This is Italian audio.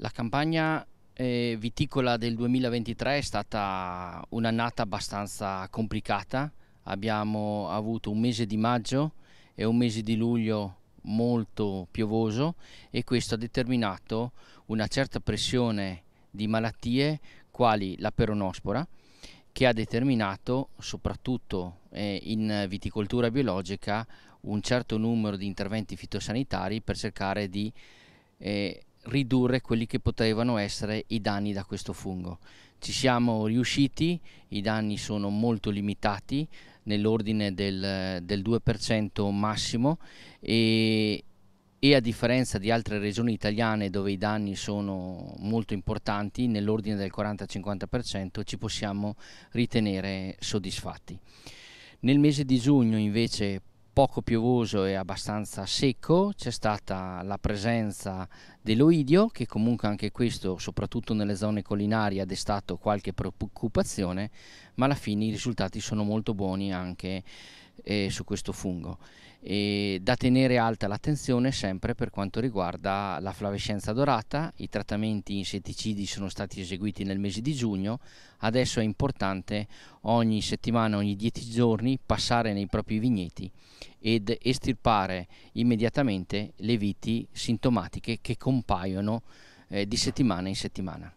La campagna eh, viticola del 2023 è stata un'annata abbastanza complicata. Abbiamo avuto un mese di maggio e un mese di luglio molto piovoso e questo ha determinato una certa pressione di malattie quali la peronospora che ha determinato soprattutto eh, in viticoltura biologica un certo numero di interventi fitosanitari per cercare di eh, ridurre quelli che potevano essere i danni da questo fungo. Ci siamo riusciti, i danni sono molto limitati, nell'ordine del, del 2% massimo e, e a differenza di altre regioni italiane dove i danni sono molto importanti, nell'ordine del 40-50%, ci possiamo ritenere soddisfatti. Nel mese di giugno invece poco piovoso e abbastanza secco, c'è stata la presenza dell'oidio che comunque anche questo, soprattutto nelle zone collinari, ha destato qualche preoccupazione, ma alla fine i risultati sono molto buoni anche eh, su questo fungo. E da tenere alta l'attenzione sempre per quanto riguarda la flavescenza dorata, i trattamenti insetticidi sono stati eseguiti nel mese di giugno, adesso è importante ogni settimana, ogni 10 giorni passare nei propri vigneti ed estirpare immediatamente le viti sintomatiche che compaiono eh, di settimana in settimana.